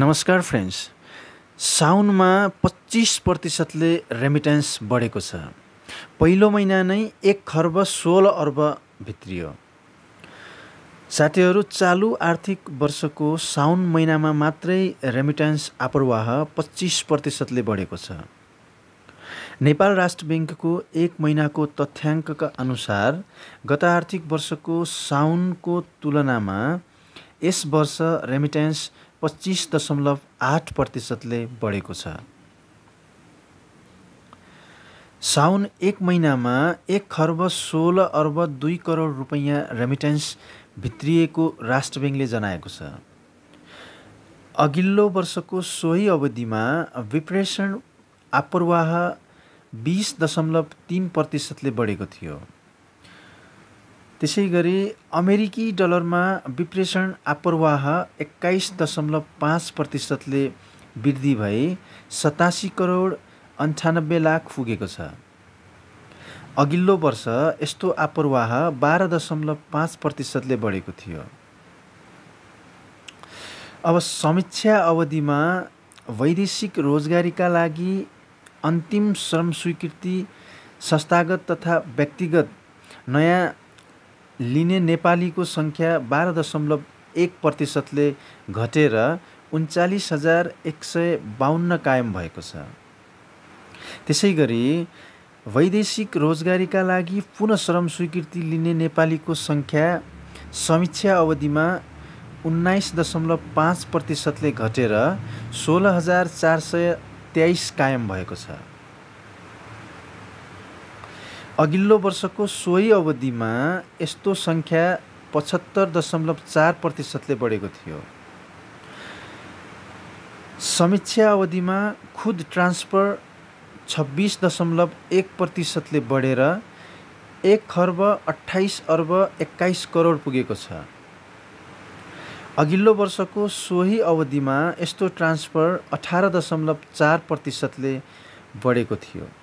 नमस्कार फ्रेन्ड्स साउनमा पच्चिस प्रतिशतले रेमिटेन्स बढेको छ पहिलो महिना नै एक खर्ब सोह्र अर्ब भित्रियो साथीहरू चालु आर्थिक वर्षको साउन महिनामा मात्रै रेमिटेन्स आप्रवाह पच्चिस प्रतिशतले बढेको छ नेपाल राष्ट्र ब्याङ्कको एक महिनाको तथ्याङ्कका अनुसार गत आर्थिक वर्षको साउनको तुलनामा यस वर्ष रेमिटेन्स पच्चिस दशमलव आठ प्रतिशतले बढेको छ साउन एक महिनामा एक खर्ब सोह्र अर्ब दुई करोड रुपैयाँ रेमिटेन्स भित्रिएको राष्ट्र ब्याङ्कले जनाएको छ अघिल्लो वर्षको सोही अवधिमा विप्रेषण आपरवाह बिस दशमलव तिन प्रतिशतले बढेको थियो त्यसै गरी अमेरिकी डलरमा विप्रेषण आप्रवाह एक्काइस दशमलव पाँच प्रतिशतले वृद्धि भए सतासी करोड अन्ठानब्बे लाख पुगेको छ अघिल्लो वर्ष यस्तो आप्रवाह बाह्र दशमलव पाँच प्रतिशतले बढेको थियो अब समीक्षा अवधिमा वैदेशिक रोजगारीका लागि अन्तिम श्रम स्वीकृति संस्थागत तथा व्यक्तिगत नयाँ लिने नेपालीको सङ्ख्या बाह्र दशमलव एक प्रतिशतले घटेर उन्चालिस हजार एक सय बाहन्न कायम भएको छ त्यसै गरी वैदेशिक रोजगारीका लागि पुनः श्रम स्वीकृति लिने नेपालीको सङ्ख्या समीक्षा अवधिमा उन्नाइस दशमलव पाँच प्रतिशतले घटेर सोह्र हजार चार सय तेइस कायम भएको छ अघिल्लो वर्षको सोही अवधिमा यस्तो सङ्ख्या पचहत्तर दशमलव चार प्रतिशतले बढेको थियो समीक्षा अवधिमा खुद ट्रान्सफर छब्बिस दशमलव एक प्रतिशतले बढेर एक खर्ब अठाइस अर्ब एक्काइस करोड पुगेको छ अघिल्लो वर्षको सोही अवधिमा यस्तो ट्रान्सफर अठार दशमलव चार प्रतिशतले बढेको थियो